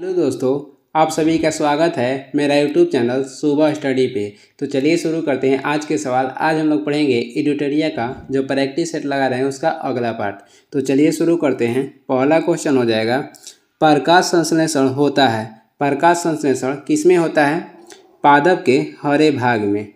hello दोस्तों आप सभी का स्वागत है मेरा यूट्यूब चैनल सुबह स्टडी पे तो चलिए शुरू करते हैं आज के सवाल आज हम लोग पढ़ेंगे एडिटोरिया का जो प्रैक्टिस सेट लगा रहे हैं उसका अगला पार्ट तो चलिए शुरू करते हैं पहला क्वेश्चन हो जाएगा प्रकाश संश्लेषण होता है प्रकाश संश्लेषण किस में होता है पादप के हरे भाग में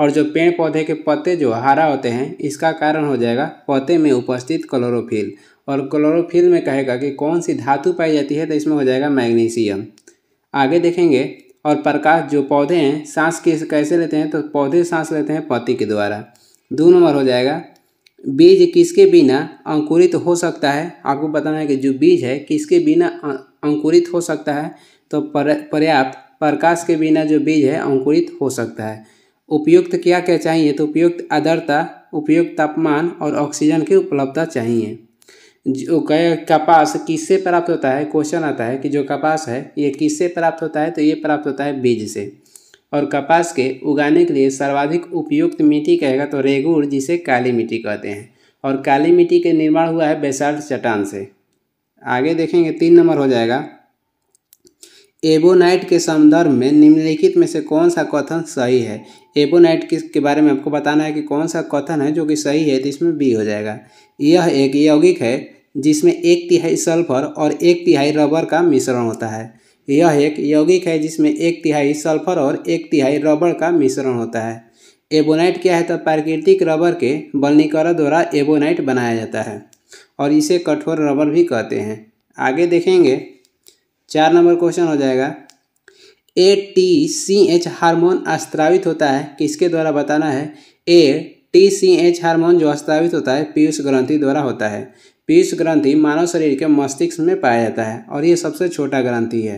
और जो पेड़ पौधे के पत्ते जो हरा होते हैं इसका कारण हो जाएगा पौधे में उपस्थित क्लोरोफिल और क्लोरोफिल में कहेगा कि कौन सी धातु पाई जाती है तो इसमें हो जाएगा मैग्नीशियम आगे देखेंगे और प्रकाश जो पौधे हैं सांस के कैसे लेते हैं तो पौधे सांस लेते हैं पति के द्वारा दो नंबर हो जाएगा बीज किसके बिना अंकुरित हो सकता है आपको बताना है कि जो बीज है किसके बिना अंकुरित हो सकता है तो पर्याप्त प्रकाश के बिना जो बीज है अंकुरित हो सकता है उपयुक्त क्या क्या चाहिए तो उपयुक्त आदरता उपयुक्त तापमान और ऑक्सीजन की उपलब्धता चाहिए जो कपास किससे प्राप्त होता है क्वेश्चन आता है कि जो कपास है ये किससे प्राप्त होता है तो ये प्राप्त होता है बीज से और कपास के उगाने के लिए सर्वाधिक उपयुक्त मिट्टी कहेगा तो रेगुर जिसे काली मिट्टी कहते हैं और काली मिट्टी के निर्माण हुआ है बेसाल्ट चट्टान से आगे देखेंगे तीन नंबर हो जाएगा एबोनाइट के संदर्भ में निम्नलिखित में से कौन सा कथन सही है एबोनाइट किस के बारे में आपको बताना है कि कौन सा कथन है जो कि सही है तो इसमें बी हो जाएगा यह एक यौगिक है जिसमें एक तिहाई सल्फर और एक तिहाई रबर का मिश्रण होता है यह एक यौगिक है जिसमें एक तिहाई सल्फर और एक तिहाई रबर का मिश्रण होता है एबोनाइट क्या है तो प्राकृतिक रबर के बलनीकरण द्वारा एबोनाइट बनाया जाता है और इसे कठोर रबर भी कहते हैं आगे देखेंगे चार नंबर क्वेश्चन हो जाएगा A T C H hormone अस्त्रावित होता है किसके द्वारा बताना है A T C H hormone जो अस्त्रावित होता है पीयूष ग्रंथि द्वारा होता है पीस ग्रंथि मानव शरीर के मस्तिष्क में पाया जाता है और ये सबसे छोटा ग्रंथि है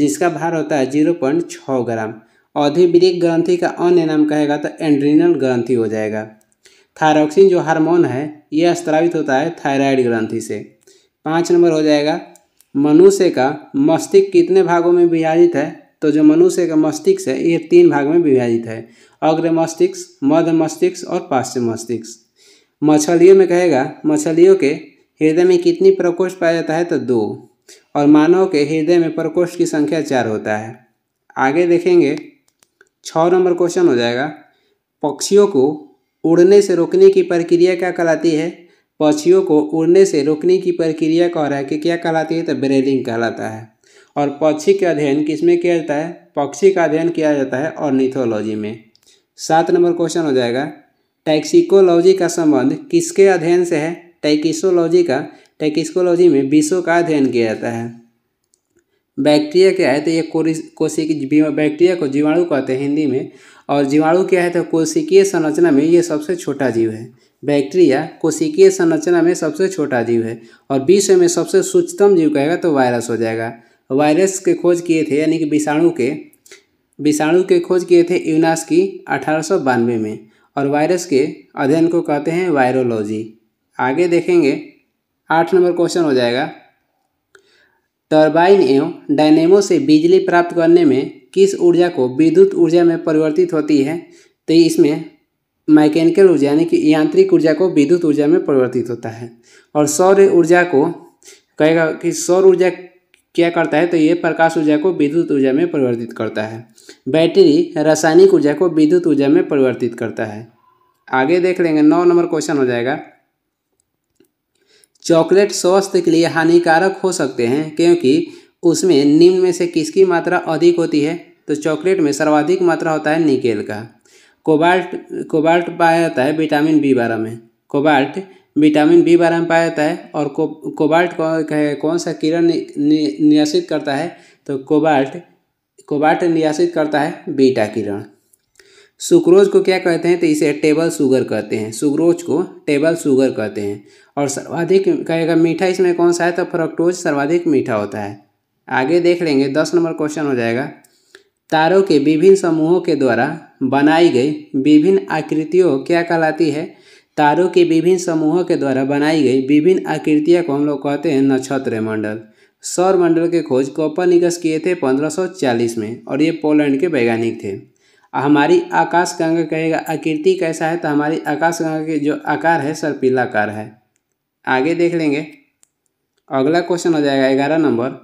जिसका भार होता है जीरो पॉइंट छः ग्राम अधिवृक ग्रंथि का अन्य नाम कहेगा तो एंड्रीनल ग्रंथि हो जाएगा थायरॉक्सिन जो हार्मोन है यह स्त्रावित होता है थायराइड ग्रंथि से पाँच नंबर हो जाएगा मनुष्य का मस्तिष्क कितने भागों में विभाजित है तो जो मनुष्य का मस्तिष्क है ये तीन भाग में विभाजित है अग्र मस्तिष्क मध्य मस्तिष्क और पाश्चिम मस्तिष्क मछलियों में कहेगा मछलियों के हृदय में कितनी प्रकोष्ठ पाया जाता है तो दो और मानव के हृदय में प्रकोष्ठ की संख्या चार होता है आगे देखेंगे छः नंबर क्वेश्चन हो जाएगा पक्षियों को उड़ने से रोकने की प्रक्रिया क्या कहलाती है पक्षियों को उड़ने से रोकने की प्रक्रिया कह रहा है कि क्या कहलाती है तो ब्रेलिंग कहलाता है और पक्षी का अध्ययन किसमें किया जाता है पक्षी का अध्ययन किया जाता है निथोलॉजी में सात नंबर क्वेश्चन हो जाएगा टैक्सिकोलॉजी का संबंध किसके अध्ययन से है टैकिसोलॉजी का टैकिसकोलॉजी में विषों का अध्ययन किया जाता है बैक्टीरिया क्या है तो ये कोशिकी बैक्टीरिया को जीवाणु कहते हैं हिंदी में और जीवाणु क्या है तो कोशिकीय संरचना में ये सबसे छोटा जीव है बैक्टीरिया कोशिकीय संरचना में सबसे छोटा जीव है और विश्व में सबसे सूक्ष्मतम जीव कहेगा तो वायरस हो जाएगा वायरस के खोज किए थे यानी कि विषाणु के विषाणु के खोज किए थे यूनास की अठारह में और वायरस के अध्ययन को कहते हैं वायरोलॉजी आगे देखेंगे आठ नंबर क्वेश्चन हो जाएगा टर्बाइन एवं डायनेमो से बिजली प्राप्त करने में किस ऊर्जा को विद्युत ऊर्जा में परिवर्तित होती है तो इसमें मैकेनिकल ऊर्जा यानी कि यांत्रिक ऊर्जा को विद्युत ऊर्जा में परिवर्तित होता है और सौर ऊर्जा को कहेगा कि सौर ऊर्जा क्या करता है तो ये प्रकाश ऊर्जा को विद्युत ऊर्जा में परिवर्तित करता है बैटरी रासायनिक ऊर्जा को विद्युत ऊर्जा में परिवर्तित करता है आगे देख लेंगे नौ नंबर क्वेश्चन हो जाएगा चॉकलेट स्वास्थ्य के लिए हानिकारक हो सकते हैं क्योंकि उसमें निम्न में से किसकी मात्रा अधिक होती है तो चॉकलेट में सर्वाधिक मात्रा होता है निकेल का कोबाल्ट कोबाल्ट पाया जाता है विटामिन बी बारह में कोबाल्ट विटामिन बी बारह में पाया जाता है और को, कोबाल्ट कौन, कौन सा किरण नि, नि, नियासित करता है तो कोबाल्ट कोबाल्ट नियासित करता है बीटा किरण सुक्रोज को क्या कहते हैं तो इसे टेबल शुगर कहते हैं सुक्रोज को टेबल शुगर कहते हैं और सर्वाधिक कहेगा मीठा इसमें कौन सा है तो फ्रक्टोज सर्वाधिक मीठा होता है आगे देख लेंगे दस नंबर क्वेश्चन हो जाएगा तारों के विभिन्न समूहों के द्वारा बनाई गई विभिन्न आकृतियों क्या कहलाती है तारों के विभिन्न समूहों के द्वारा बनाई गई विभिन्न आकृतियाँ को हम लोग कहते हैं नक्षत्र मंडल सौर मंडल के खोज कॉपर निकस किए थे चालीस में और ये पोलैंड के वैज्ञानिक थे हमारी आकाशगंगा कहेगा आकृति कैसा है तो हमारी आकाशगंगा के जो आकार है पीलाकार है आगे देख लेंगे अगला क्वेश्चन हो जाएगा ग्यारह नंबर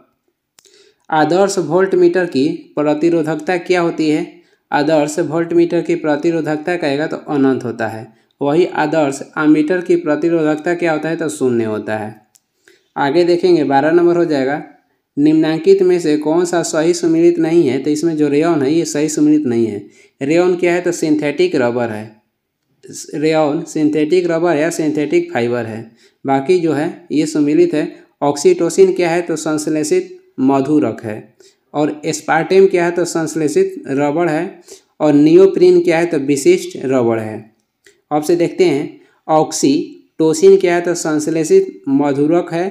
आदर्श वोल्ट मीटर की प्रतिरोधकता क्या होती है आदर्श वोल्ट मीटर की प्रतिरोधकता कहेगा तो अनंत होता है वही आदर्श आमीटर की प्रतिरोधकता क्या होता है तो शून्य होता है आगे देखेंगे बारह नंबर हो जाएगा निम्नांकित में से कौन सा सही सुमिलित नहीं है तो इसमें जो रेयन है ये सही सुमिलित नहीं है रेयन क्या है तो सिंथेटिक रबर है रेयन सिंथेटिक रबर या सिंथेटिक फाइबर है बाकी जो है ये सुमिलित है ऑक्सीटोसिन क्या है तो संश्लेषित मधुरक है और स्पार्टेम क्या है तो संश्लेषित रबड़ है और नियोप्रिन क्या है तो विशिष्ट रबड़ है आपसे देखते हैं ऑक्सीटोसिन क्या है तो संश्लेषित मधुरक है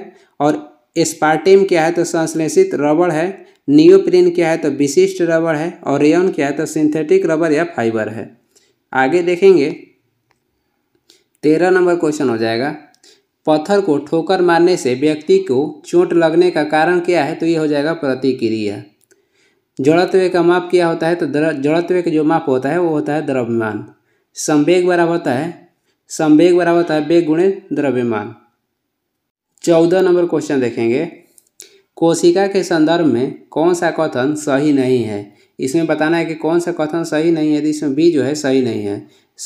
स्पार्टिम क्या है तो संश्लेषित रबड़ है नियोप्रिन क्या है तो विशिष्ट रबड़ है और रेयन क्या है तो सिंथेटिक रबड़ या फाइबर है आगे देखेंगे तेरह नंबर क्वेश्चन हो जाएगा पत्थर को ठोकर मारने से व्यक्ति को चोट लगने का कारण क्या है तो ये हो जाएगा प्रतिक्रिया जड़त्व का माप क्या होता है तो जड़त्व का जो माप होता है वो होता है द्रव्यमान संवेग बराबर होता है संवेग बराबर होता है वेग गुणे द्रव्यमान चौदह नंबर क्वेश्चन देखेंगे कोशिका के संदर्भ में कौन सा कथन सही नहीं है इसमें बताना है कि कौन सा कथन सही नहीं है इसमें बी जो है सही नहीं है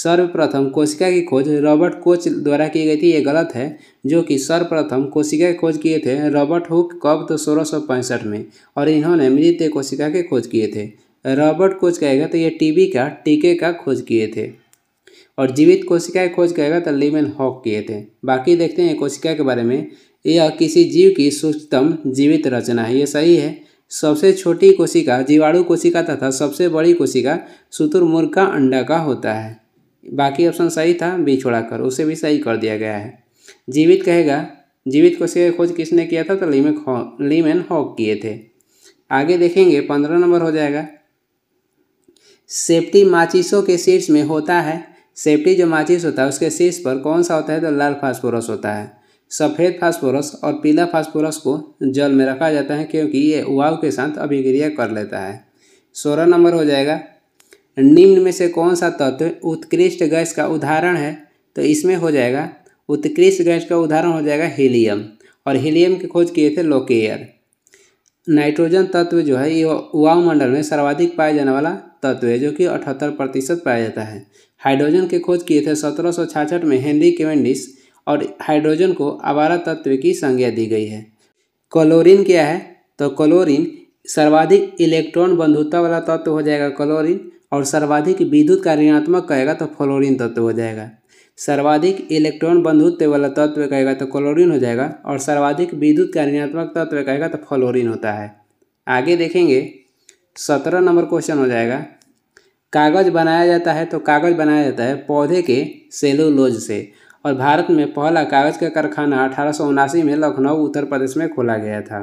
सर्वप्रथम कोशिका की खोज रॉबर्ट कोच द्वारा की गई थी ये गलत है जो कि सर्वप्रथम कोशिका की खोज किए थे रॉबर्ट हुक कब तो सोलह में और इन्होंने मृत कोशिका के खोज किए थे रॉबर्ट कोच कहेगा तो ये टीबी का टीके का खोज किए थे और जीवित कोशिका की खोज करेगा तो लिमेन हॉक किए थे बाकी देखते हैं कोशिका के बारे में यह किसी जीव की सूक्ष्मतम जीवित रचना है ये सही है सबसे छोटी कोशिका जीवाणु कोशिका तथा सबसे बड़ी कोशिका शुतुरमुर्ग का अंडा का होता है बाकी ऑप्शन सही था बी छोड़ाकर उसे भी सही कर दिया गया है जीवित कहेगा जीवित कोशिका की खोज किसने किया था तो लिमे लिमेन हॉक किए थे आगे देखेंगे पंद्रह नंबर हो जाएगा सेफ्टी माचिसों के शीर्ष में होता है सेफ्टी जो माचिस होता है उसके शीर्ष पर कौन सा होता है तो लाल फास्फोरस होता है सफ़ेद फास्फोरस और पीला फास्फोरस को जल में रखा जाता है क्योंकि ये उवाव के साथ अभिक्रिया कर लेता है सोलह नंबर हो जाएगा निम्न में से कौन सा तत्व उत्कृष्ट गैस का उदाहरण है तो इसमें हो जाएगा उत्कृष्ट गैस का उदाहरण हो जाएगा हीलियम और हीलियम की खोज किए थे लोकेयर नाइट्रोजन तत्व जो है ये वायुमंडल में सर्वाधिक पाया जाने वाला तत्व है जो कि अठहत्तर प्रतिशत पाया जाता है हाइड्रोजन की खोज किए थे सत्रह में हेनरी केवेंडिस और हाइड्रोजन को आवारा तत्व की संज्ञा दी गई है क्लोरीन क्या है तो क्लोरीन सर्वाधिक इलेक्ट्रॉन बंधुता वाला तत्व हो जाएगा क्लोरीन और सर्वाधिक विद्युत का ऋणात्मक कहेगा तो फ्लोरीन तत्व हो जाएगा सर्वाधिक इलेक्ट्रॉन बंधुत्व वाला तत्व कहेगा तो क्लोरीन हो जाएगा और सर्वाधिक विद्युत का ऋणात्मक तत्व कहेगा तो फ्लोरीन होता है आगे देखेंगे सत्रह नंबर क्वेश्चन हो जाएगा कागज़ बनाया जाता है तो कागज़ बनाया जाता है पौधे के सेलुलोज से और भारत में पहला कागज़ का कारखाना अठारह में लखनऊ उत्तर प्रदेश में खोला गया था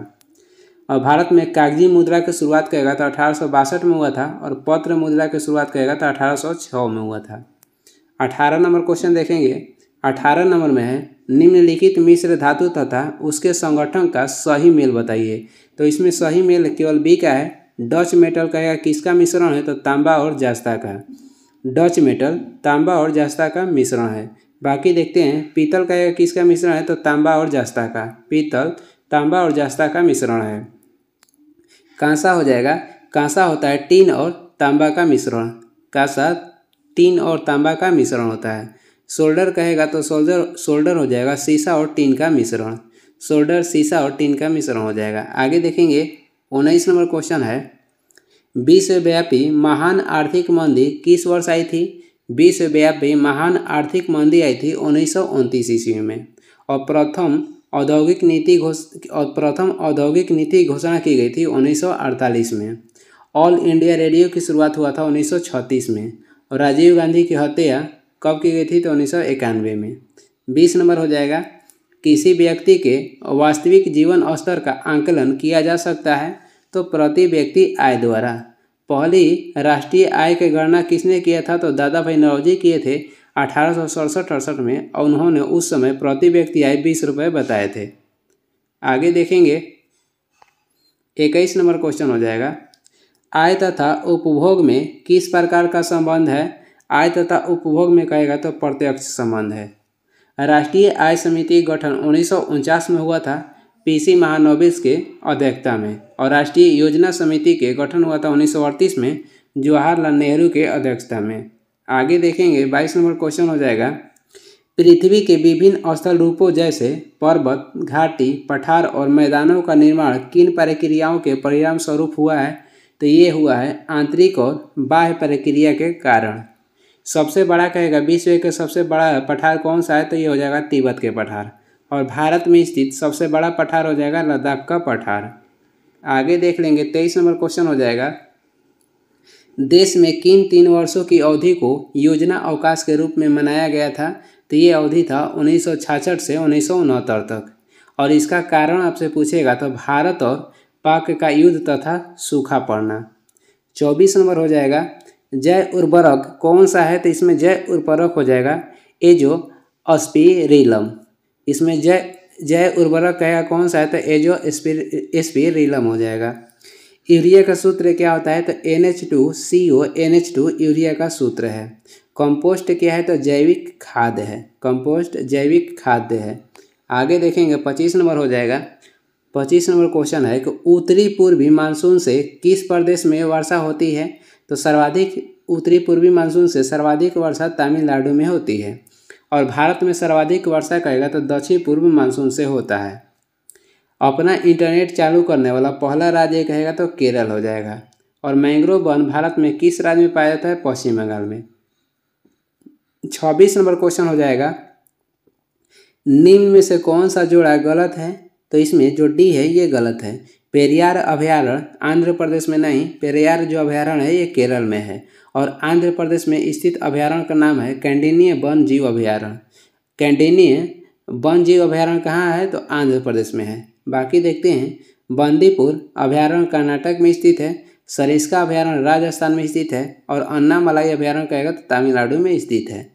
और भारत में कागजी मुद्रा की शुरुआत किया गया था अठारह में हुआ था और पत्र मुद्रा की शुरुआत किया गया था अठारह में हुआ था अठारह नंबर क्वेश्चन देखेंगे अठारह नंबर में है निम्नलिखित मिश्र धातु तथा उसके संगठन का सही मेल बताइए तो इसमें सही मेल केवल बी का है डच मेटल कहेगा किसका मिश्रण है तो तांबा और जास्ता का डच मेटल तांबा और जास्ता का मिश्रण है बाकी देखते हैं पीतल कहेगा किसका मिश्रण है तो तांबा और जास्ता का पीतल तांबा और जास्ता का मिश्रण है कांसा हो जाएगा कांसा होता है टीन और तांबा का मिश्रण कांसा टीन और तांबा का मिश्रण होता है शोल्डर कहेगा तो शोल्डर शोल्डर हो जाएगा शीशा और टीन का मिश्रण शोल्डर शीशा और टीन का मिश्रण हो जाएगा आगे देखेंगे उन्नीस नंबर क्वेश्चन है विश्वव्यापी महान आर्थिक मंदी किस वर्ष आई थी विश्वव्यापी महान आर्थिक मंदी आई थी उन्नीस सौ ईस्वी में और प्रथम औद्योगिक नीति घोष और प्रथम औद्योगिक नीति घोषणा की गई थी 1948 में ऑल इंडिया रेडियो की शुरुआत हुआ था 1936 में और राजीव गांधी की हत्या कब की गई थी तो उन्नीस में बीस नंबर हो जाएगा किसी व्यक्ति के वास्तविक जीवन स्तर का आंकलन किया जा सकता है तो प्रति व्यक्ति आय द्वारा पहली राष्ट्रीय आय की गणना किसने किया था तो दादा भाई नवजी किए थे अठारह सौ में और उन्होंने उस समय प्रति व्यक्ति आय बीस रुपये बताए थे आगे देखेंगे इक्कीस नंबर क्वेश्चन हो जाएगा आय तथा उपभोग में किस प्रकार का संबंध है आय तथा उपभोग में कहेगा तो प्रत्यक्ष संबंध है राष्ट्रीय आय समिति गठन उन्नीस में हुआ था पीसी महानोबिस के अध्यक्षता में और राष्ट्रीय योजना समिति के गठन हुआ था उन्नीस में जवाहरलाल नेहरू के अध्यक्षता में आगे देखेंगे 22 नंबर क्वेश्चन हो जाएगा पृथ्वी के विभिन्न स्थल रूपों जैसे पर्वत घाटी पठार और मैदानों का निर्माण किन प्रक्रियाओं के परिणाम स्वरूप हुआ है तो ये हुआ है आंतरिक और बाह्य प्रक्रिया के कारण सबसे बड़ा कहेगा विश्व के सबसे बड़ा पठार कौन सा है तो ये हो जाएगा तिब्बत के पठार और भारत में स्थित सबसे बड़ा पठार हो जाएगा लद्दाख का पठार आगे देख लेंगे तेईस नंबर क्वेश्चन हो जाएगा देश में किन तीन वर्षों की अवधि को योजना अवकाश के रूप में मनाया गया था तो ये अवधि था उन्नीस से उन्नीस तक और इसका कारण आपसे पूछेगा तो भारत और पाक का युद्ध तथा सूखा पड़ना चौबीस नंबर हो जाएगा जय उर्वरक कौन सा है तो इसमें जय उर्वरक हो जाएगा ए जो अस्पी रिलम इसमें जय जय उर्वरक का कौन सा है तो एजो रिलम हो जाएगा यूरिया का सूत्र क्या होता है तो N H two C O N H two urea का सूत्र है कंपोस्ट क्या है तो जैविक खाद है कंपोस्ट जैविक खाद्य है आगे देखेंगे पच्चीस नंबर हो जाएगा पच्चीस नंबर क्वेश्चन है कि उत्तरी पूर्वी मानसून से किस प्रदेश में वर्षा होती है तो सर्वाधिक उत्तरी पूर्वी मानसून से सर्वाधिक वर्षा तमिलनाडु में होती है और भारत में सर्वाधिक वर्षा का तो दक्षिण पूर्व मानसून से होता है अपना इंटरनेट चालू करने वाला पहला राज्य कहेगा तो केरल हो जाएगा और मैंग्रोव वन भारत में किस राज्य में पाया जाता है पश्चिम बंगाल में छब्बीस नंबर क्वेश्चन हो जाएगा निम्न में से कौन सा जोड़ा गलत है तो इसमें जो डी है ये गलत है पेरियार अभ्यारण्य आंध्र प्रदेश में नहीं पेरियार जो अभ्यारण्य है ये केरल में है और आंध्र प्रदेश में स्थित अभ्यारण्य का नाम है कैंडिनीय वन जीव अभ्यारण्य कैंडिनीय वन जीव अभ्यारण्य कहाँ है तो आंध्र प्रदेश में है बाकी देखते हैं बंदीपुर अभ्यारण्य कर्नाटक में स्थित है सरिस्का अभ्यारण्य राजस्थान में स्थित है और अन्नामलाई अभ्यारण्य कहेगा तो तमिलनाडु में स्थित है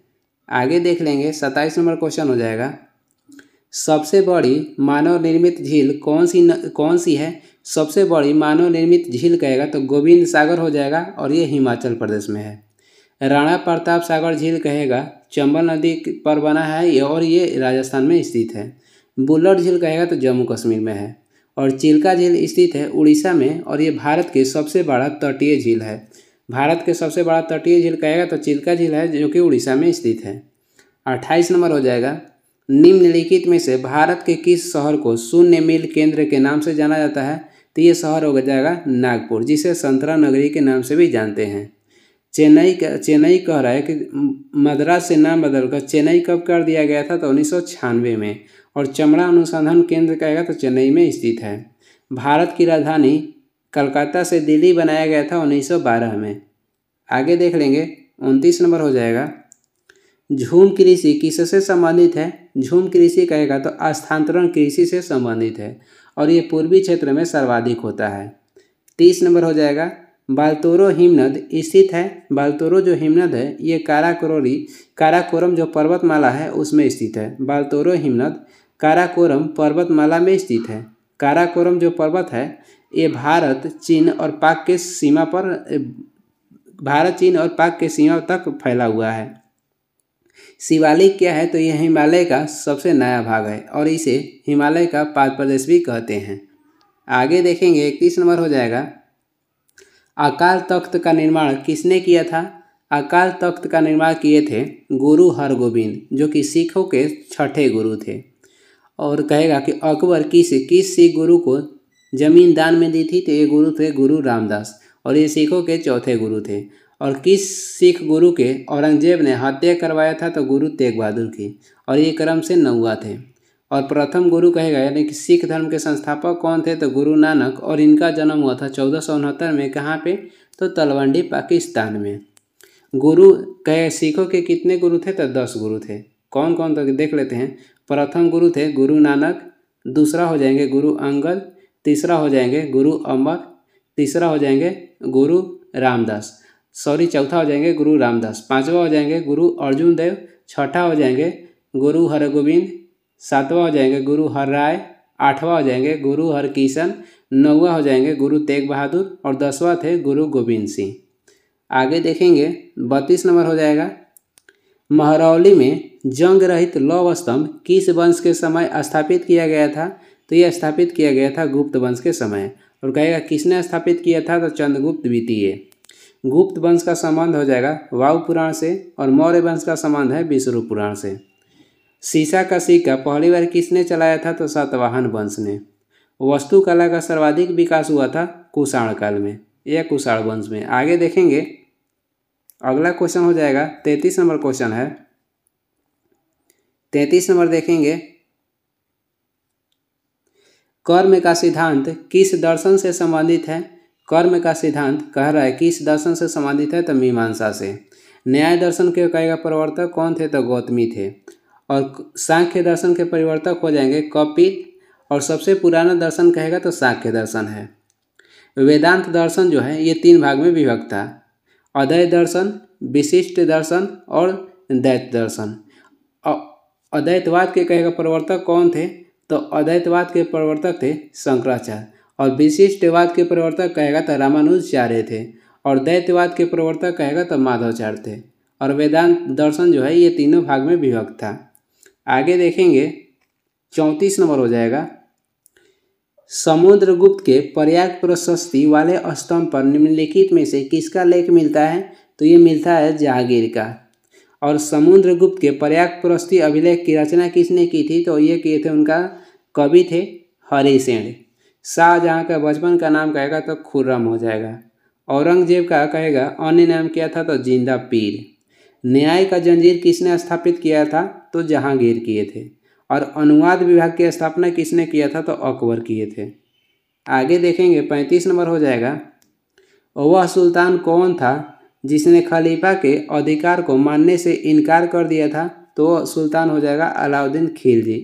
आगे देख लेंगे सत्ताईस नंबर क्वेश्चन हो जाएगा सबसे बड़ी मानव निर्मित झील कौन सी न, कौन सी है सबसे बड़ी मानव निर्मित झील कहेगा तो गोविंद सागर हो जाएगा और ये हिमाचल प्रदेश में है राणा प्रताप सागर झील कहेगा चंबल नदी पर बना है और ये राजस्थान में स्थित है बुल्लर झील कहेगा तो जम्मू कश्मीर में है और चिल्का झील स्थित है उड़ीसा में और ये भारत के सबसे बड़ा तटीय झील है भारत के सबसे बड़ा तटीय झील कहेगा तो चिल्का झील है जो कि उड़ीसा में स्थित है अट्ठाईस नंबर हो जाएगा निम्नलिखित में से भारत के किस शहर को शून्य मील केंद्र के नाम से जाना जाता है तो ये शहर हो जाएगा नागपुर जिसे संतरा नगरी के नाम से भी जानते हैं चेन्नई का चेन्नई कह रहा है कि मद्रास से नाम बदलकर चेन्नई कब कर दिया गया था तो उन्नीस में और चमड़ा अनुसंधान केंद्र कहेगा तो चेन्नई में स्थित है भारत की राजधानी कलकत्ता से दिल्ली बनाया गया था 1912 में आगे देख लेंगे उनतीस नंबर हो जाएगा झूम कृषि किससे संबंधित है झूम कृषि कहेगा तो स्थानांतरण कृषि से संबंधित है और ये पूर्वी क्षेत्र में सर्वाधिक होता है तीस नंबर हो जाएगा बालतोरो हिमनद स्थित है बालतोरो जो हिमनद है ये काराकोरोरी काराकोरम जो पर्वतमाला है उसमें स्थित है बालतोरो हिमनद काराकोरम पर्वतमाला में स्थित है काराकोरम जो पर्वत है ये भारत चीन और पाक के सीमा पर भारत चीन और पाक के सीमा तक फैला हुआ है शिवालिक क्या है तो यह हिमालय का सबसे नया भाग है और इसे हिमालय का पाद प्रदेश भी कहते हैं आगे देखेंगे इकतीस नंबर हो जाएगा अकाल तख्त का निर्माण किसने किया था अकाल तख्त का निर्माण किए थे गुरु हरगोबिंद जो कि सिखों के छठे गुरु थे और कहेगा कि अकबर किस किस सिख गुरु को जमीन दान में दी थी तो ये गुरु थे गुरु रामदास और ये सिखों के चौथे गुरु थे और किस सिख गुरु के औरंगजेब ने हत्या करवाया था तो गुरु तेग बहादुर की और ये क्रम से नौवा थे और प्रथम गुरु कहे गए यानी कि सिख धर्म के संस्थापक कौन थे तो गुरु नानक और इनका जन्म हुआ था चौदह सौ उनहत्तर में कहाँ पे तो तलवंडी पाकिस्तान में गुरु कहे सिखों के कितने गुरु थे तो दस गुरु थे कौन कौन तो देख लेते हैं प्रथम गुरु थे गुरु नानक दूसरा हो जाएंगे गुरु अंगद तीसरा हो जाएंगे गुरु अमर तीसरा हो जाएंगे गुरु रामदास सॉरी चौथा हो जाएंगे गुरु रामदास पांचवा हो जाएंगे गुरु अर्जुन देव छठा हो जाएंगे गुरु हरगोविंद सातवा हो जाएंगे गुरु हर राय आठवा हो जाएंगे गुरु हर किशन नौवा हो जाएंगे गुरु तेग बहादुर और दसवा थे गुरु गोविंद सिंह आगे देखेंगे बत्तीस नंबर हो जाएगा महरौली में जंग रहित लव स्तंभ किस वंश के समय स्थापित किया गया था तो यह स्थापित किया गया था गुप्त वंश के समय और कहेगा किसने स्थापित किया था तो चंद्रगुप्त द्वितीय गुप्त वंश का संबंध हो जाएगा वायु पुराण से और मौर्य वंश का संबंध है विष्णु पुराण से सीसा का सिक्का पहली बार किसने चलाया था तो सातवाहन वंश ने वस्तु कला का सर्वाधिक विकास हुआ था कुषाण काल में या कुषाण वंश में आगे देखेंगे अगला क्वेश्चन हो जाएगा तैंतीस नंबर क्वेश्चन है तैंतीस नंबर देखेंगे कर्म का सिद्धांत किस दर्शन से संबंधित है कर्म का सिद्धांत कह रहा है कि इस दर्शन से संबंधित है तो मीमांसा से न्याय दर्शन के कहेगा प्रवर्तक कौन थे तो गौतमी थे और सांख्य दर्शन के परिवर्तक हो जाएंगे कपिल और सबसे पुराना दर्शन कहेगा तो सांख्य दर्शन है वेदांत दर्शन जो है ये तीन भाग में विभक्त था अदय दर्शन विशिष्ट दर्शन और दैत दर्शन अद्वैतवाद के कहेगा प्रवर्तक कौन थे तो अद्वैतवाद के प्रवर्तक थे शंकराचार्य और विशिष्टवाद के प्रवर्तक तो रामानुजाचार्य थे और दैत्यवाद के प्रवर्तक कहेगा तो माधवाचार्य थे और वेदांत दर्शन जो है ये तीनों भाग में विभक्त था आगे देखेंगे चौंतीस नंबर हो जाएगा समुद्रगुप्त के पर्याग प्रशस्ति वाले स्तंभ पर निम्नलिखित में से किसका लेख मिलता है तो ये मिलता है जहांगीर का और समुद्रगुप्त के पर्याग प्रस्ती अभिलेख की रचना किसने की थी तो ये किए थे उनका कवि थे हरिसेण शाहजहाँ का बचपन का नाम कहेगा तो खुर्रम हो जाएगा औरंगजेब का कहेगा अन्य नाम किया था तो जिंदा पीर न्याय का जंजीर किसने स्थापित किया था तो जहांगीर किए थे और अनुवाद विभाग की स्थापना किसने किया था तो अकबर किए थे आगे देखेंगे पैंतीस नंबर हो जाएगा वह सुल्तान कौन था जिसने खलीफा के अधिकार को मानने से इनकार कर दिया था तो सुल्तान हो जाएगा अलाउद्दीन खिलजी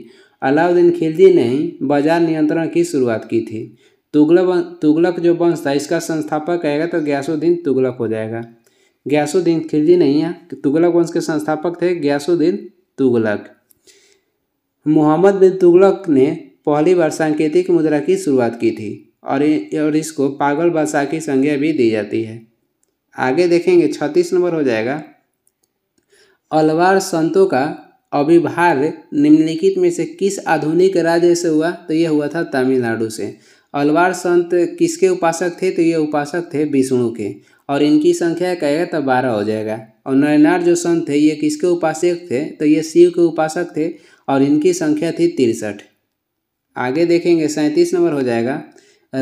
अलाउद्दीन खिलजी ने ही बाजार नियंत्रण की शुरुआत की थी तुगलक तुगलक जो वंश था इसका संस्थापक आएगा तो ग्यासुद्दीन तुगलक हो जाएगा ग्यासुद्दीन खिलजी नहीं है तुगलक वंश के संस्थापक थे ग्यासुद्दीन तुगलक मोहम्मद बिन तुगलक ने पहली बार सांकेतिक मुद्रा की शुरुआत की थी और और इसको पागल बादशाह की संज्ञा भी दी जाती है आगे देखेंगे छत्तीस नंबर हो जाएगा अलवार संतों का अविभार्य निम्नलिखित में से किस आधुनिक राज्य से हुआ तो यह हुआ था तमिलनाडु से अलवार संत किसके उपासक थे तो ये उपासक थे विष्णु के और इनकी संख्या कहेगा तो बारह हो जाएगा और नयनार जो संत थे ये किसके उपासक थे तो ये शिव के उपासक थे और इनकी संख्या थी तिरसठ आगे देखेंगे सैंतीस नंबर हो जाएगा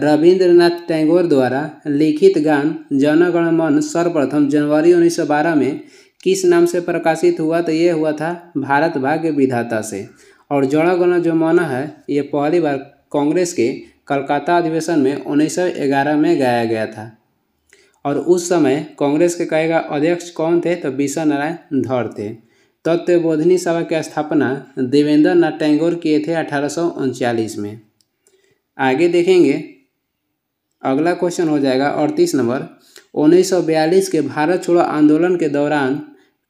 रविंद्रनाथ टैगोर द्वारा लिखित गान जनगणमन सर्वप्रथम जनवरी 1912 में किस नाम से प्रकाशित हुआ तो ये हुआ था भारत भाग्य विधाता से और जोड़ा गोना जो मौना है ये पहली बार कांग्रेस के कलकत्ता अधिवेशन में 1911 में गाया गया था और उस समय कांग्रेस के कहेगा अध्यक्ष कौन थे तो विश्व नारायण धौर थे तत्वबोधनी तो सभा की स्थापना देवेंद्र नाथ टैगोर किए थे अठारह में आगे देखेंगे अगला क्वेश्चन हो जाएगा अड़तीस नंबर 1942 के भारत छोड़ो आंदोलन के दौरान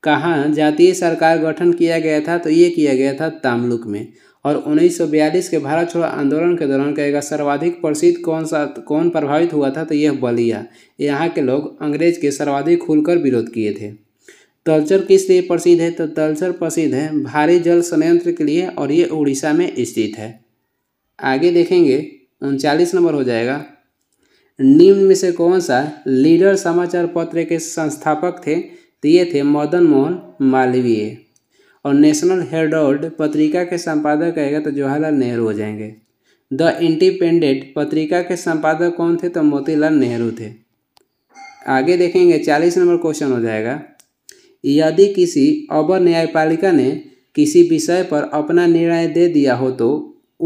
कहाँ जातीय सरकार गठन किया गया था तो ये किया गया था तामलुक में और 1942 के भारत छोड़ो आंदोलन के दौरान कहेगा सर्वाधिक प्रसिद्ध कौन सा कौन प्रभावित हुआ था तो यह बलिया यहाँ के लोग अंग्रेज के सर्वाधिक खुलकर विरोध किए थे तलचर किस लिए प्रसिद्ध है तो तलचर प्रसिद्ध है भारी जल संयंत्र के लिए और ये उड़ीसा में स्थित है आगे देखेंगे उनचालीस नंबर हो जाएगा निम्न में से कौन सा लीडर समाचार पत्र के संस्थापक थे तो ये थे मदन मोहन मालवीय और नेशनल हेरोल्ड पत्रिका के संपादक कहेगा तो जवाहरलाल नेहरू हो जाएंगे द इंडिपेंडेंट पत्रिका के संपादक कौन थे तो मोतीलाल नेहरू थे आगे देखेंगे चालीस नंबर क्वेश्चन हो जाएगा यदि किसी अवर न्यायपालिका ने किसी विषय पर अपना निर्णय दे दिया हो तो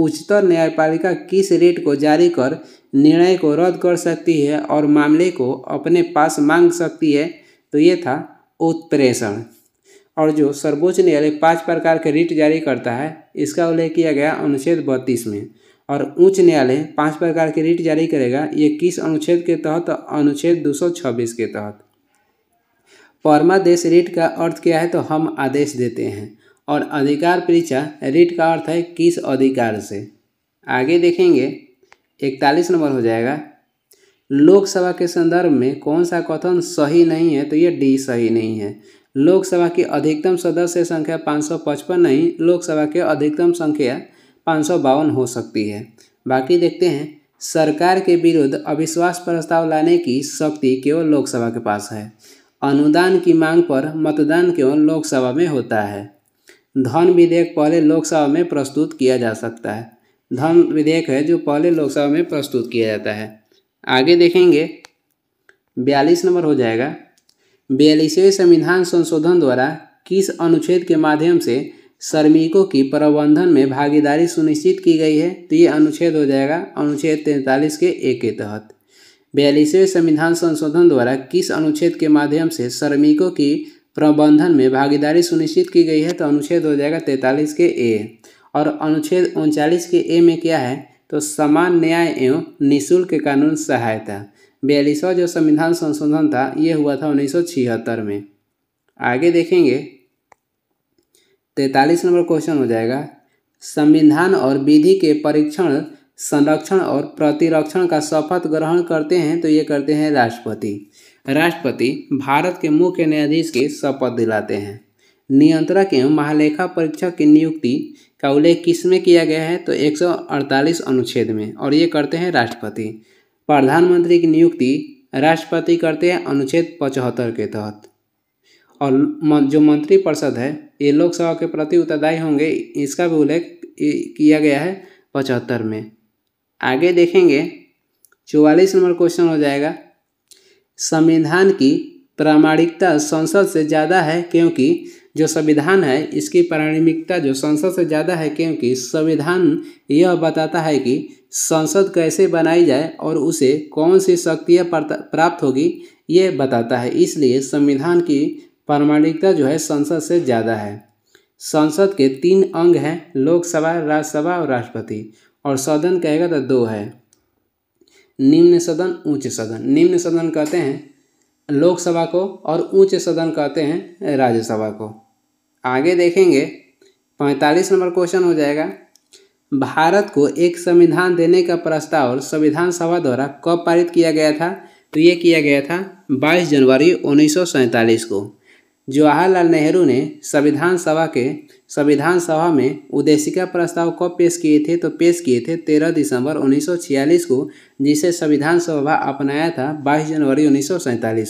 उच्चतर न्यायपालिका किस रेट को जारी कर निर्णय को रद्द कर सकती है और मामले को अपने पास मांग सकती है तो ये था उत्प्रेषण और जो सर्वोच्च न्यायालय पांच प्रकार के रिट जारी करता है इसका उल्लेख किया गया अनुच्छेद बत्तीस में और उच्च न्यायालय पांच प्रकार के रिट जारी करेगा ये किस अनुच्छेद के तहत अनुच्छेद 226 के तहत परमादेश रिट का अर्थ क्या है तो हम आदेश देते हैं और अधिकार परीक्षा रिट का अर्थ है किस अधिकार से आगे देखेंगे इकतालीस नंबर हो जाएगा लोकसभा के संदर्भ में कौन सा कथन सही नहीं है तो ये डी सही नहीं है लोकसभा की अधिकतम सदस्य संख्या पाँच नहीं लोकसभा के अधिकतम संख्या पाँच हो सकती है बाकी देखते हैं सरकार के विरुद्ध अविश्वास प्रस्ताव लाने की शक्ति केवल लोकसभा के पास है अनुदान की मांग पर मतदान केवल लोकसभा में होता है धन विधेयक पहले लोकसभा में प्रस्तुत किया जा सकता है धन विधेयक है जो पहले लोकसभा में प्रस्तुत किया जाता है आगे देखेंगे बयालीस नंबर हो जाएगा बयालीसवें संविधान संशोधन द्वारा किस अनुच्छेद के माध्यम से श्रमिकों की प्रबंधन में भागीदारी सुनिश्चित की गई है तो ये अनुच्छेद हो जाएगा अनुच्छेद तैंतालीस के एक के तहत बयालीसवें संविधान संशोधन द्वारा किस अनुच्छेद के माध्यम से श्रमिकों की प्रबंधन में भागीदारी सुनिश्चित की गई है तो अनुच्छेद हो जाएगा तैंतालीस के ए और अनुच्छेद उनचालीस के ए में क्या है तो समान न्याय एवं निःशुल्क कानून सहायता बयालीसवा जो संविधान संशोधन था ये हुआ था उन्नीस में आगे देखेंगे तैतालीस नंबर क्वेश्चन हो जाएगा संविधान और विधि के परीक्षण संरक्षण और प्रतिरक्षण का शपथ ग्रहण करते हैं तो ये करते हैं राष्ट्रपति राष्ट्रपति भारत के मुख्य न्यायाधीश के शपथ दिलाते हैं नियंत्रक एवं महालेखा परीक्षक की नियुक्ति का उल्लेख किस में किया गया है तो 148 अनुच्छेद में और ये करते हैं राष्ट्रपति प्रधानमंत्री की नियुक्ति राष्ट्रपति करते हैं अनुच्छेद पचहत्तर के तहत और जो मंत्रिपरिषद है ये लोकसभा के प्रति उत्तरदायी होंगे इसका भी उल्लेख किया गया है पचहत्तर में आगे देखेंगे चौवालीस नंबर क्वेश्चन हो जाएगा संविधान की प्रामाणिकता संसद से ज़्यादा है क्योंकि जो संविधान है इसकी प्रारंभिकता जो संसद से ज़्यादा है क्योंकि संविधान यह बताता है कि संसद कैसे बनाई जाए और उसे कौन सी शक्तियाँ प्राप्त होगी ये बताता है इसलिए संविधान की प्रामाणिकता जो है संसद से ज़्यादा है संसद के तीन अंग हैं लोकसभा राज्यसभा और राष्ट्रपति और सदन कहेगा तो दो है निम्न सदन उच्च सदन निम्न सदन कहते हैं लोकसभा को और उच्च सदन कहते हैं राज्यसभा को आगे देखेंगे पैंतालीस नंबर क्वेश्चन हो जाएगा भारत को एक संविधान देने का प्रस्ताव संविधान सभा द्वारा कब पारित किया गया था तो ये किया गया था 22 जनवरी उन्नीस को जवाहरलाल नेहरू ने संविधान सभा के संविधान सभा में उद्देशिका प्रस्ताव कब पेश किए थे तो पेश किए थे 13 दिसंबर 1946 को जिसे संविधान सभा अपनाया था 22 जनवरी उन्नीस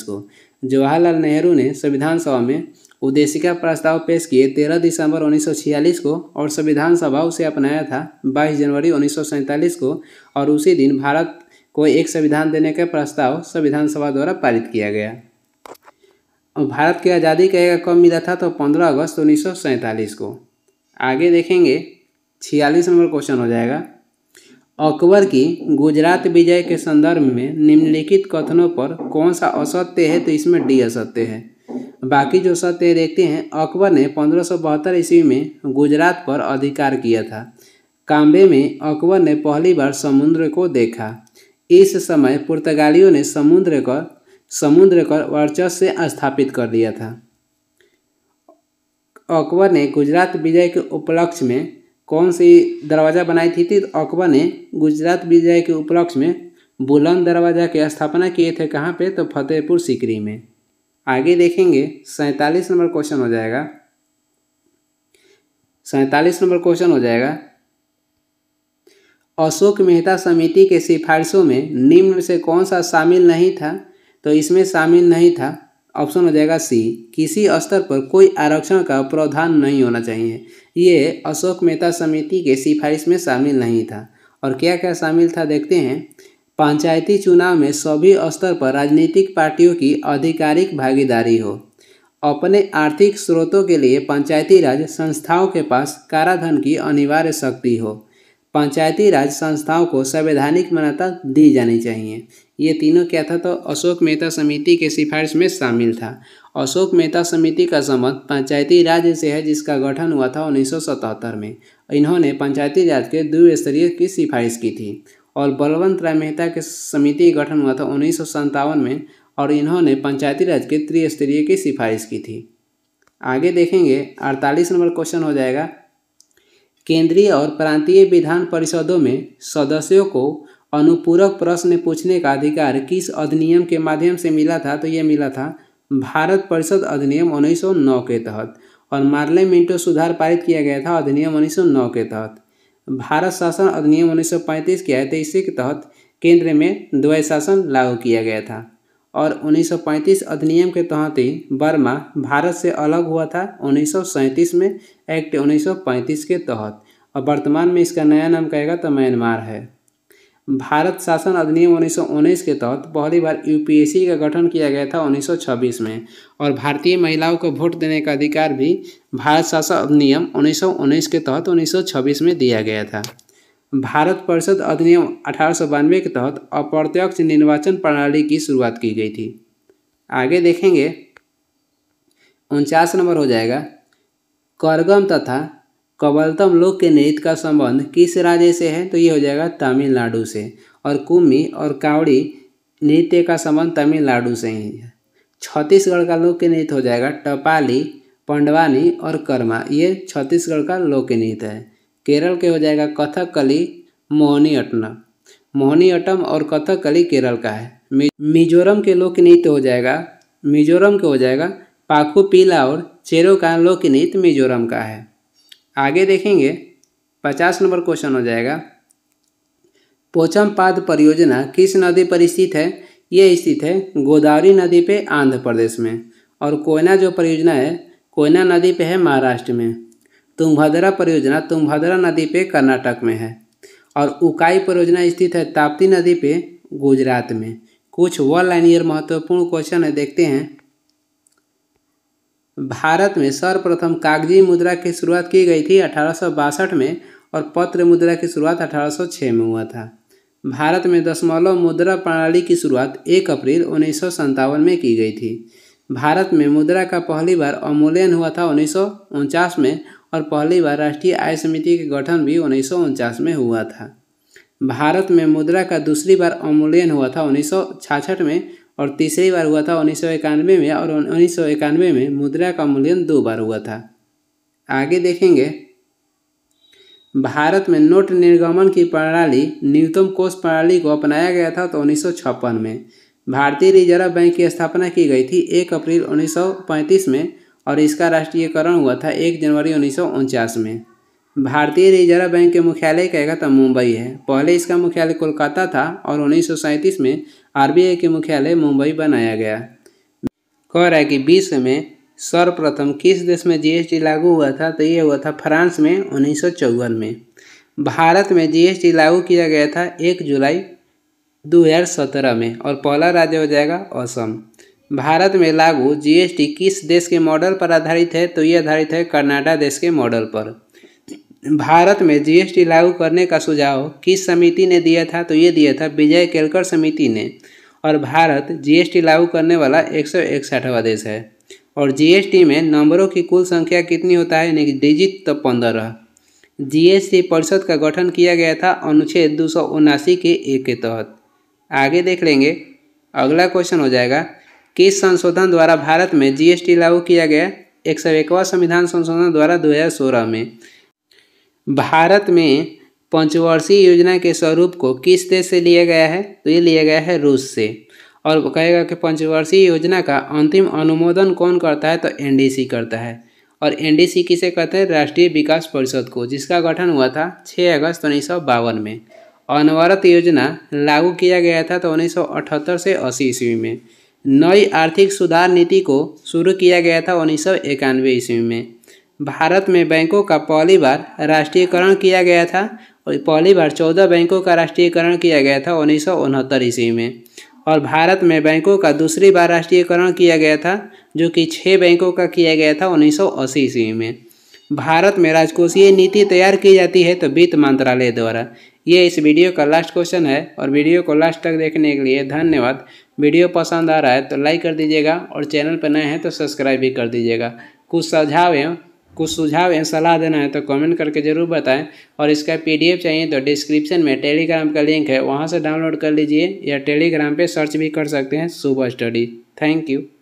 को जवाहरलाल नेहरू ने संविधान सभा में उद्देशिका प्रस्ताव पेश किए 13 दिसंबर 1946 को और संविधान सभा उसे अपनाया था 22 जनवरी उन्नीस को और उसी दिन भारत को एक संविधान देने का प्रस्ताव संविधान सभा द्वारा पारित किया गया और भारत की आज़ादी का एक कब मिला था तो 15 अगस्त उन्नीस को आगे देखेंगे छियालीस नंबर क्वेश्चन हो जाएगा अकबर की गुजरात विजय के संदर्भ में निम्नलिखित कथनों पर कौन सा असत्य है तो इसमें डी असत्य है बाकी जो सत्य देखते हैं अकबर ने पंद्रह सौ बहत्तर ईस्वी में गुजरात पर अधिकार किया था काम्बे में अकबर ने पहली बार समुद्र को देखा इस समय पुर्तगालियों ने समुद्र का समुद्र को वर्चस्व स्थापित कर दिया था अकबर ने गुजरात विजय के उपलक्ष्य में कौन सी दरवाज़ा बनाई थी थी तो अकबर ने गुजरात विजय के उपलक्ष्य में बुलंद दरवाज़ा की स्थापना किए थे कहाँ पे तो फतेहपुर सिकरी में आगे देखेंगे सैंतालीस नंबर क्वेश्चन हो जाएगा सैंतालीस नंबर क्वेश्चन हो जाएगा अशोक मेहता समिति के सिफारिशों में निम्न से कौन सा शामिल नहीं था तो इसमें शामिल नहीं था ऑप्शन हो जाएगा सी किसी स्तर पर कोई आरक्षण का प्रावधान नहीं होना चाहिए ये अशोक मेहता समिति के सिफारिश में शामिल नहीं था और क्या क्या शामिल था देखते हैं पंचायती चुनाव में सभी स्तर पर राजनीतिक पार्टियों की आधिकारिक भागीदारी हो अपने आर्थिक स्रोतों के लिए पंचायती राज संस्थाओं के पास काराधन की अनिवार्य शक्ति हो पंचायती राज संस्थाओं को संवैधानिक मान्यता दी जानी चाहिए ये तीनों क्या था तो अशोक मेहता समिति के सिफारिश में शामिल था अशोक मेहता समिति का संबंध पंचायती राज से है जिसका गठन हुआ था उन्नीस में इन्होंने पंचायती राज के द्विस्तरीय की सिफारिश की थी और बलवंत राय मेहता के समिति का गठन हुआ था उन्नीस में और इन्होंने पंचायती राज के त्रिस्तरीय की सिफारिश की थी आगे देखेंगे अड़तालीस नंबर क्वेश्चन हो जाएगा केंद्रीय और प्रांतीय विधान परिषदों में सदस्यों को अनुपूरक प्रश्न पूछने का अधिकार किस अधिनियम के माध्यम से मिला था तो ये मिला था भारत परिषद अधिनियम 1909 के तहत और मार्ले मिंटो सुधार पारित किया गया था अधिनियम 1909 के तहत भारत शासन अधिनियम 1935 के है तेईस के तहत केंद्र में द्वय शासन लागू किया गया था और 1935 अधिनियम के तहत ही बर्मा भारत से अलग हुआ था 1937 में एक्ट 1935 के तहत और वर्तमान में इसका नया नाम कहेगा तो म्यांमार है भारत शासन अधिनियम उन्नीस के तहत पहली बार यूपीएससी का गठन किया गया था 1926 में और भारतीय महिलाओं को वोट देने का अधिकार भी भारत शासन अधिनियम उन्नीस के तहत 1926 में दिया गया था भारत परिषद अधिनियम अठारह के तहत अप्रत्यक्ष निर्वाचन प्रणाली की शुरुआत की गई थी आगे देखेंगे उनचास नंबर हो जाएगा करगम तथा कवलतम लोक के नृत्य का संबंध किस राज्य से है तो ये हो जाएगा तमिलनाडु से और कुम्मी और कावड़ी नृत्य का संबंध तमिलनाडु से ही है छत्तीसगढ़ का लोक नृत्य हो जाएगा टपाली पंडवानी और कर्मा ये छत्तीसगढ़ का लोक नृत्य है केरल के हो जाएगा कथकली मोहनी अटनम मोहनी अटम और कथकली केरल का है मिजोरम के लोक नृत्य हो जाएगा मिजोरम के हो जाएगा पाखू पीला और चेरो का लोक नृत्य मिजोरम का है आगे देखेंगे पचास नंबर क्वेश्चन हो जाएगा पोचम पाद परियोजना किस नदी पर स्थित है ये स्थित है गोदावरी नदी पे आंध्र प्रदेश में और कोयना जो परियोजना है कोयना नदी पे है महाराष्ट्र में तुम्भद्रा परियोजना तुम्भद्रा नदी पे कर्नाटक में है और उकाई परियोजना स्थित है ताप्ती नदी पे गुजरात में कुछ वन लाइन ईयर महत्वपूर्ण क्वेश्चन है देखते हैं भारत में सर्वप्रथम कागजी मुद्रा की शुरुआत की गई थी अठारह में और पत्र मुद्रा की शुरुआत 1806 में हुआ था भारत में दशमलव मुद्रा प्रणाली की शुरुआत 1 अप्रैल उन्नीस में की गई थी भारत में मुद्रा का पहली बार अवमूल्यन हुआ था उन्नीस में और पहली बार राष्ट्रीय आय समिति के गठन भी उन्नीस में हुआ था भारत में मुद्रा का दूसरी बार अवमूल्यन हुआ था उन्नीस में और तीसरी बार हुआ था उन्नीस में और उन्नीस में मुद्रा का मूल्यन दो बार हुआ था आगे देखेंगे भारत में नोट निर्गमन की प्रणाली न्यूनतम कोष प्रणाली को अपनाया गया था तो उन्नीस में भारतीय रिजर्व बैंक की स्थापना की गई थी एक अप्रैल 1935 में और इसका राष्ट्रीयकरण हुआ था एक जनवरी उन्नीस में भारतीय रिजर्व बैंक के मुख्यालय कहेगा तो मुंबई है पहले इसका मुख्यालय कोलकाता था और उन्नीस में आरबीआई के मुख्यालय मुंबई बनाया गया कह रहा है कि बीस में सर्वप्रथम किस देश में जीएसटी लागू हुआ था तो ये हुआ था फ्रांस में उन्नीस में भारत में जीएसटी लागू किया गया था एक जुलाई 2017 में और पहला राज्य हो जाएगा असम भारत में लागू जीएसटी किस देश के मॉडल पर आधारित है तो ये आधारित है कर्नाटा देश के मॉडल पर भारत में जीएसटी लागू करने का सुझाव किस समिति ने दिया था तो ये दिया था विजय केलकर समिति ने और भारत जीएसटी लागू करने वाला एक सौ इकसठवा देश है और जीएसटी में नंबरों की कुल संख्या कितनी होता है यानी कि डिजिट तो पंद्रह जीएसटी परिषद का गठन किया गया था अनुच्छेद दो सौ उनासी के एक के तहत आगे देख लेंगे अगला क्वेश्चन हो जाएगा किस संशोधन द्वारा भारत में जीएसटी लागू किया गया एक सौ संविधान संशोधन द्वारा सोलह में भारत में पंचवर्षीय योजना के स्वरूप को किस देश से लिया गया है तो ये लिया गया है रूस से और कहेगा कि पंचवर्षीय योजना का अंतिम अनुमोदन कौन करता है तो एनडीसी करता है और एनडीसी किसे कहते हैं राष्ट्रीय विकास परिषद को जिसका गठन हुआ था 6 अगस्त उन्नीस में अनवरत योजना लागू किया गया था तो उन्नीस से अस्सी ईस्वी में नई आर्थिक सुधार नीति को शुरू किया गया था उन्नीस ईस्वी में भारत में बैंकों का पहली बार राष्ट्रीयकरण किया गया था और पहली बार चौदह बैंकों का राष्ट्रीयकरण किया गया था उन्नीस सौ ईस्वी में और भारत में बैंकों का दूसरी बार राष्ट्रीयकरण किया गया था जो कि छः बैंकों का किया गया था उन्नीस सौ ईस्वी में भारत में राजकोषीय नीति तैयार की जाती है तो वित्त मंत्रालय द्वारा ये इस वीडियो का लास्ट क्वेश्चन है और वीडियो को लास्ट तक देखने के लिए धन्यवाद वीडियो पसंद आ रहा है तो लाइक कर दीजिएगा और चैनल पर नए हैं तो सब्सक्राइब भी कर दीजिएगा कुछ सुझाव हैं कुछ सुझाव या सलाह देना है तो कमेंट करके ज़रूर बताएं और इसका पीडीएफ चाहिए तो डिस्क्रिप्शन में टेलीग्राम का लिंक है वहाँ से डाउनलोड कर लीजिए या टेलीग्राम पे सर्च भी कर सकते हैं सुबह स्टडी थैंक यू